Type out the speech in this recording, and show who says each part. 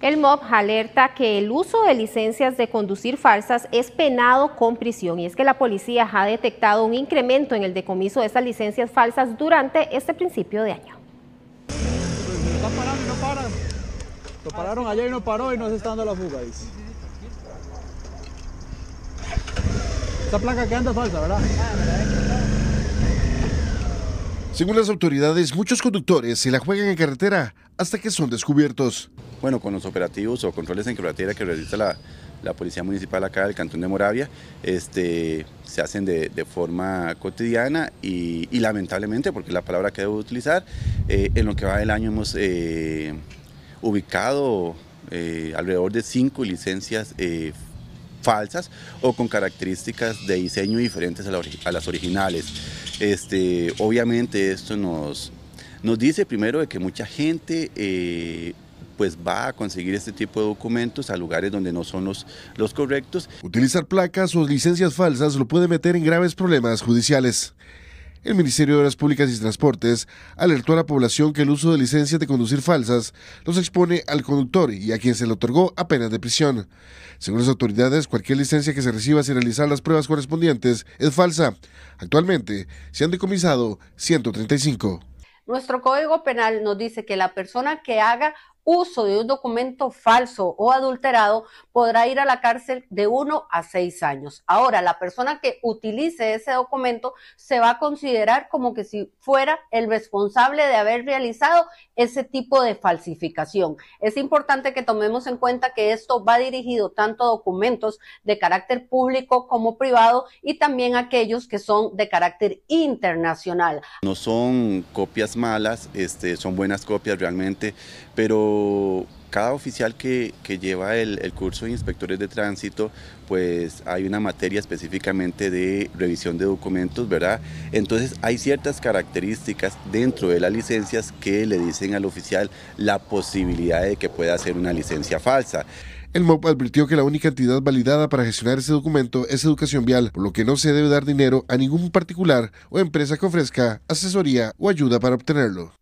Speaker 1: El MOB alerta que el uso de licencias de conducir falsas es penado con prisión y es que la policía ha detectado un incremento en el decomiso de esas licencias falsas durante este principio de año.
Speaker 2: Están parando no paran. Lo pararon ayer y no paró y no se está dando la fuga, Esta placa que anda falsa, ¿verdad? Según las autoridades, muchos conductores se la juegan en carretera hasta que son descubiertos bueno, con los operativos o controles en carretera que realiza la, Policía Municipal acá del Cantón de Moravia, este, se hacen de, forma cotidiana y, lamentablemente, porque es la palabra que debo utilizar, eh, en lo que va del año hemos eh, ubicado eh, alrededor de cinco licencias falsas o con características de diseño diferentes a, las originales. Este, obviamente esto nos, nos dice primero de que mucha gente pues va a conseguir este tipo de documentos a lugares donde no son los, los correctos.
Speaker 3: Utilizar placas o licencias falsas lo puede meter en graves problemas judiciales. El Ministerio de Obras Públicas y Transportes alertó a la población que el uso de licencias de conducir falsas los expone al conductor y a quien se le otorgó a penas de prisión. Según las autoridades, cualquier licencia que se reciba sin realizar las pruebas correspondientes es falsa. Actualmente se han decomisado 135.
Speaker 1: Nuestro Código Penal nos dice que la persona que haga uso de un documento falso o adulterado podrá ir a la cárcel de uno a seis años. Ahora, la persona que utilice ese documento se va a considerar como que si fuera el responsable de haber realizado ese tipo de falsificación. Es importante que tomemos en cuenta que esto va dirigido tanto a documentos de carácter público como privado y también a aquellos que son de carácter internacional.
Speaker 2: No son copias malas, este, son buenas copias realmente, pero cada oficial que, lleva el, el, curso de inspectores de tránsito, pues hay una materia específicamente de revisión de documentos, ¿verdad? Entonces hay ciertas características dentro de las licencias que le dicen al oficial la posibilidad de que pueda hacer una licencia falsa.
Speaker 3: El MOP advirtió que la única entidad validada para gestionar ese documento es Educación Vial, por lo que no se debe dar dinero a ningún particular o empresa que ofrezca asesoría o ayuda para obtenerlo.